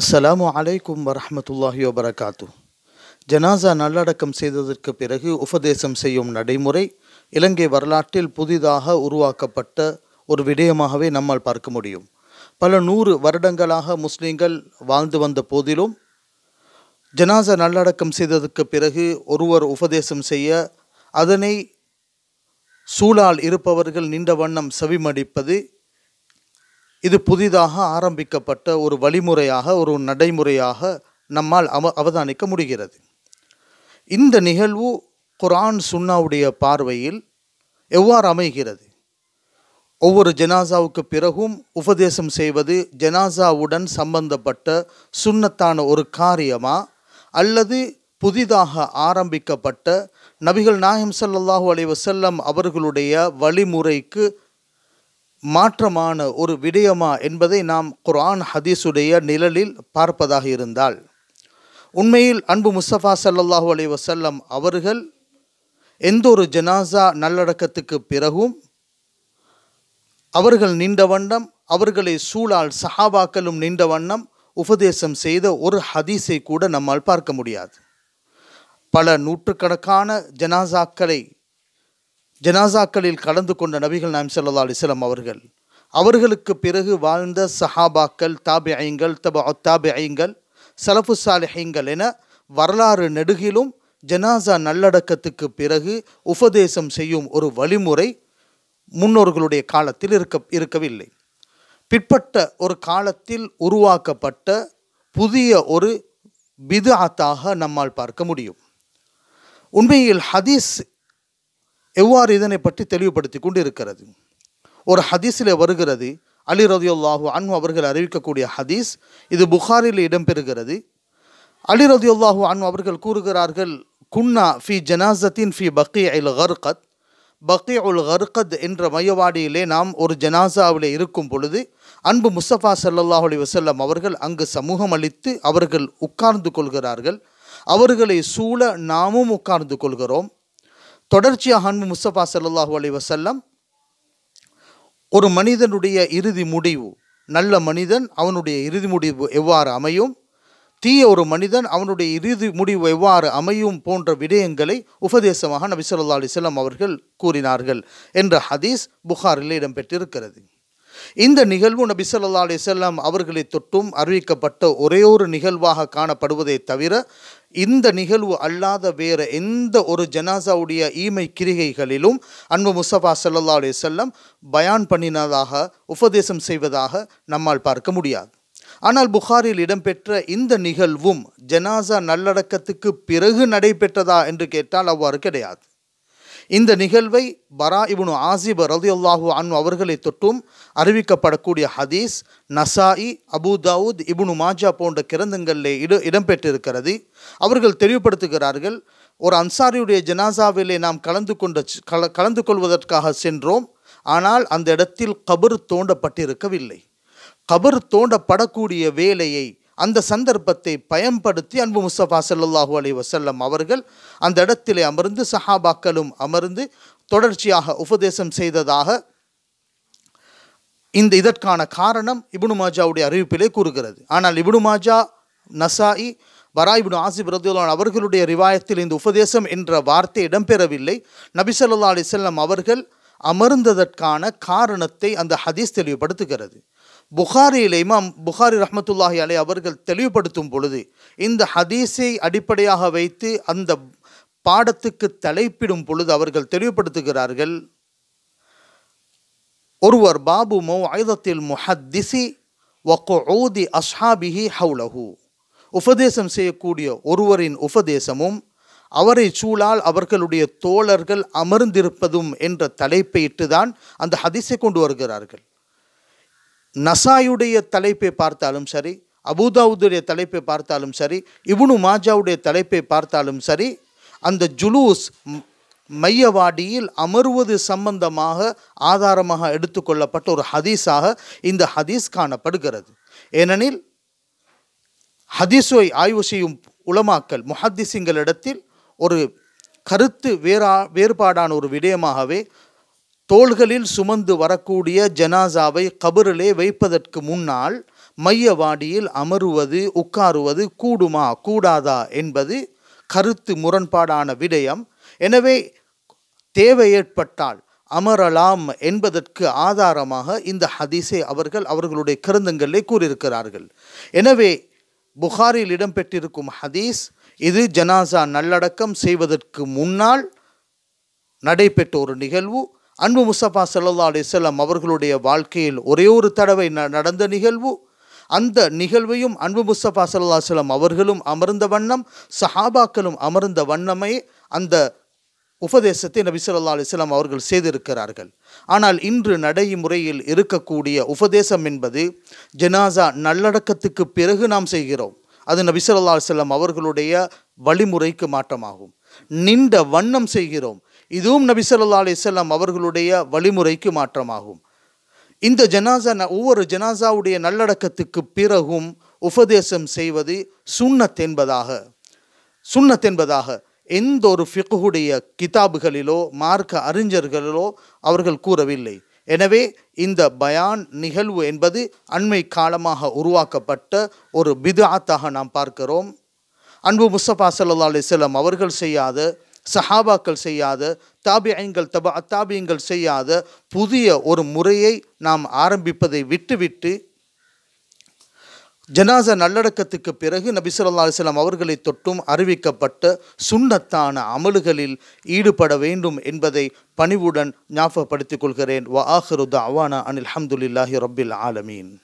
அஸ்ஸலாமு அலைக்கும் வரமத்துல்லாஹி வபரகாத்து ஜனாசா நல்லடக்கம் செய்ததற்கு பிறகு உபதேசம் செய்யும் நடைமுறை இலங்கை வரலாற்றில் புதிதாக உருவாக்கப்பட்ட ஒரு விடயமாகவே நம்மால் பார்க்க முடியும் பல நூறு வருடங்களாக முஸ்லீம்கள் வாழ்ந்து வந்த போதிலும் ஜனாசா நல்லடக்கம் செய்ததற்கு பிறகு ஒருவர் உபதேசம் செய்ய அதனை சூழால் இருப்பவர்கள் நின்ற வண்ணம் செவிமடிப்பது இது புதிதாக ஆரம்பிக்கப்பட்ட ஒரு வழிமுறையாக ஒரு நடைமுறையாக நம்மால் அவ அவதானிக்க முடிகிறது இந்த நிகழ்வு குரான் சுன்னாவுடைய பார்வையில் எவ்வாறு அமைகிறது ஒவ்வொரு ஜனாசாவுக்கு பிறகும் உபதேசம் செய்வது ஜனாசாவுடன் சம்பந்தப்பட்ட சுண்ணத்தான ஒரு காரியமா அல்லது புதிதாக ஆரம்பிக்கப்பட்ட நபிகள் நாயம் சல்லாஹூ அலி வசல்லம் அவர்களுடைய வழிமுறைக்கு மாற்றமான ஒரு விடயமா என்பதை நாம் குர்ஆன் ஹதீஸுடைய நிழலில் பார்ப்பதாக இருந்தால் உண்மையில் அன்பு முஸ்தபா சல்லாஹூ அலி வசல்லம் அவர்கள் எந்த ஒரு ஜனாசா நல்லடக்கத்துக்கு பிறகும் அவர்கள் நின்ற வண்ணம் அவர்களை சூழால் சஹாபாக்களும் நின்ற வண்ணம் உபதேசம் செய்த ஒரு ஹதீஸை கூட நம்மால் பார்க்க முடியாது பல நூற்றுக்கணக்கான ஜனாசாக்களை ஜனாசாக்களில் கலந்து கொண்ட நபிகள் நாயம் சல்லா அலிஸ்லாம் அவர்கள் அவர்களுக்கு பிறகு வாழ்ந்த சஹாபாக்கள் ஐங்கள் தபா ஐங்கள் சலஃபு சாலிஹைங்கள் என வரலாறு நெடுகிலும் ஜனாசா நல்லடக்கத்துக்கு பிறகு உபதேசம் செய்யும் ஒரு வழிமுறை முன்னோர்களுடைய காலத்தில் இருக்க இருக்கவில்லை பிற்பட்ட ஒரு காலத்தில் உருவாக்கப்பட்ட புதிய ஒரு பிதாத்தாக நம்மால் பார்க்க முடியும் உண்மையில் ஹதீஸ் எவ்வாறு இதனை பற்றி தெளிவுபடுத்தி கொண்டு இருக்கிறது ஒரு ஹதீஸில் வருகிறது அலி ரதியுல்லாஹு அன்ஹு அவர்கள் அறிவிக்கக்கூடிய ஹதீஸ் இது புகாரில் இடம்பெறுகிறது அலி ரதியுல்லாஹு அன்ஹு அவர்கள் கூறுகிறார்கள் குன்னா ஃபி ஜனாசத்தின் ஃபி பக்கி அல் ஹர்கத் பக்கி உல் ஹர்கத் என்ற மையவாடியிலே நாம் ஒரு ஜனாசாவிலே இருக்கும் பொழுது அன்பு முஸ்தபா சல்லாஹ் அலி வசல்லம் அவர்கள் அங்கு சமூகம் அளித்து அவர்கள் உட்கார்ந்து கொள்கிறார்கள் அவர்களை சூழ நாமும் உட்கார்ந்து கொள்கிறோம் தொடர்ச்சியாக அன்பு முஸ்தபா சல்லாஹு அலி வசல்லம் ஒரு மனிதனுடைய இறுதி முடிவு நல்ல மனிதன் அவனுடைய இறுதி முடிவு எவ்வாறு அமையும் தீய ஒரு மனிதன் அவனுடைய இறுதி முடிவு எவ்வாறு அமையும் போன்ற விடயங்களை உபதேசமாக நபி சொல்லா அலிஸ்லாம் அவர்கள் கூறினார்கள் என்ற ஹதீஸ் புகாரில் இடம்பெற்றிருக்கிறது இந்த நிகழ்வு நபி சொல்லா அலிசல்லாம் அவர்களை தொட்டும் அறிவிக்கப்பட்ட ஒரே ஒரு நிகழ்வாக காணப்படுவதை தவிர இந்த நிகழ்வு அல்லாத வேறு எந்த ஒரு ஜனாசாவுடைய ஈமை கிரிகைகளிலும் அன்பு முசஃபா சல்லா அலி செல்லம் பயான் பண்ணினதாக உபதேசம் செய்வதாக நம்மால் பார்க்க முடியாது ஆனால் புகாரில் இடம்பெற்ற இந்த நிகழ்வும் ஜனாசா நல்லடக்கத்துக்கு பிறகு நடைபெற்றதா என்று கேட்டால் அவ்வாறு கிடையாது இந்த நிகழ்வை பரா இபுனு ஆசிப் ரதியுல்லாஹூ அன் அவர்களை தொட்டும் அறிவிக்கப்படக்கூடிய ஹதீஸ் நசாயி அபு தாவூத் இபுனு மாஜா போன்ற கிரந்தங்களில் இட இடம்பெற்றிருக்கிறது அவர்கள் தெளிவுபடுத்துகிறார்கள் ஒரு அன்சாரியுடைய ஜனாசாவிலே நாம் கலந்து கொண்ட கல கலந்து கொள்வதற்காக சென்றோம் ஆனால் அந்த இடத்தில் கபர் தோண்டப்பட்டிருக்கவில்லை கபர் தோண்டப்படக்கூடிய வேலையை அந்த சந்தர்ப்பத்தை பயன்படுத்தி அன்பு முஸ்தபா சல்லாஹு அலி வசல்லம் அவர்கள் அந்த இடத்திலே அமர்ந்து சஹாபாக்களும் அமர்ந்து தொடர்ச்சியாக உபதேசம் செய்ததாக இந்த இதற்கான காரணம் இபுனு மாஜாவுடைய அறிவிப்பிலே கூறுகிறது ஆனால் இபுனு மாஜா நசாயி வராய்பின் ஆசிப் ரதுலான் அவர்களுடைய ரிவாயத்தில் இந்த உபதேசம் என்ற வார்த்தை இடம்பெறவில்லை நபிசல்லா செல்லம் அவர்கள் அமர்ந்ததற்கான காரணத்தை அந்த ஹதீஸ் தெளிவுபடுத்துகிறது புகாரியில் இமாம் புகாரி ரஹமத்துல்லாஹி அலை அவர்கள் தெளிவுபடுத்தும் பொழுது இந்த ஹதீஸை அடிப்படையாக வைத்து அந்த பாடத்துக்கு தலைப்பிடும் பொழுது அவர்கள் தெளிவுபடுத்துகிறார்கள் ஒருவர் பாபு மௌ ஆயுதத்தில் முஹத்திசி வக்கோதி அஸ்ஹாபிஹி ஹவுலஹு உபதேசம் செய்யக்கூடிய ஒருவரின் உபதேசமும் அவரை சூழால் அவர்களுடைய தோழர்கள் அமர்ந்திருப்பதும் என்ற தலைப்பை தான் அந்த ஹதிசை கொண்டு வருகிறார்கள் நசாயுடைய தலைப்பை பார்த்தாலும் சரி அபுதாவுடைய தலைப்பை பார்த்தாலும் சரி இவனு மாஜாவுடைய தலைப்பை பார்த்தாலும் சரி அந்த ஜுலூஸ் மையவாடியில் அமர்வது சம்பந்தமாக ஆதாரமாக எடுத்துக்கொள்ளப்பட்ட ஒரு ஹதீஸாக இந்த ஹதீஸ் காணப்படுகிறது ஏனெனில் ஹதீஸை ஆய்வு செய்யும் உலமாக்கல் முஹத்திசிங்களிடத்தில் ஒரு கருத்து வேறா வேறுபாடான ஒரு விடயமாகவே தோள்களில் சுமந்து வரக்கூடிய ஜனாசாவை கபரிலே வைப்பதற்கு முன்னால் மையவாடியில் அமருவது உட்காருவது கூடுமா கூடாதா என்பது கருத்து முரண்பாடான விடயம் எனவே தேவை ஏற்பட்டால் அமரலாம் என்பதற்கு ஆதாரமாக இந்த ஹதீஸை அவர்கள் அவர்களுடைய கருந்தங்களிலே கூறியிருக்கிறார்கள் எனவே புகாரில் இடம்பெற்றிருக்கும் ஹதீஸ் இது ஜனாசா நல்லடக்கம் செய்வதற்கு முன்னால் நடைபெற்ற ஒரு நிகழ்வு அன்பு முஸ்தபா சல்லா அலிசல்லாம் அவர்களுடைய வாழ்க்கையில் ஒரே ஒரு தடவை நடந்த நிகழ்வு அந்த நிகழ்வையும் அன்பு முஸ்தபா சல்லா சொல்லம் அவர்களும் அமர்ந்த வண்ணம் சஹாபாக்களும் அமர்ந்த வண்ணமே அந்த உபதேசத்தை நபி சொல்லா அலிஸ்லாம் அவர்கள் செய்திருக்கிறார்கள் ஆனால் இன்று நடைமுறையில் இருக்கக்கூடிய உபதேசம் என்பது ஜனாசா நல்லடக்கத்துக்கு பிறகு நாம் செய்கிறோம் அது நபி சொல்லா அலிஸ்லாம் அவர்களுடைய வழிமுறைக்கு மாற்றமாகும் நின்ற வண்ணம் செய்கிறோம் இதுவும் நபி சொல்லா அலிசல்லாம் அவர்களுடைய வழிமுறைக்கு மாற்றமாகும் இந்த ஜனாசா ஒவ்வொரு ஜனாசாவுடைய நல்லடக்கத்துக்கு பிறகும் உபதேசம் செய்வது சுண்ணத் என்பதாக சுண்ணத் என்பதாக எந்த ஒரு ஃபிக்குடைய கிதாபுகளிலோ மார்க்க அறிஞர்களிலோ அவர்கள் கூறவில்லை எனவே இந்த பயான் நிகழ்வு என்பது அண்மை காலமாக உருவாக்கப்பட்ட ஒரு பிதாத்தாக நாம் பார்க்கிறோம் அன்பு முஸ்தபா சல்லா அலிஸ்லாம் அவர்கள் செய்யாத சஹாபாக்கள் செய்யாத தாபியங்கள் தபா அத்தாபியங்கள் செய்யாத புதிய ஒரு முறையை நாம் ஆரம்பிப்பதை விட்டுவிட்டு ஜனாச நல்லடக்கத்துக்கு பிறகு நபிசுல்லா அலிஸ்லாம் அவர்களை தொட்டும் அறிவிக்கப்பட்ட சுண்ணத்தான அமல்களில் ஈடுபட வேண்டும் என்பதை பணிவுடன் ஞாபகப்படுத்திக் கொள்கிறேன் வ ஆஹருதா அவானா அனில் ஹம்துல்லாஹி ரபில் ஆலமீன்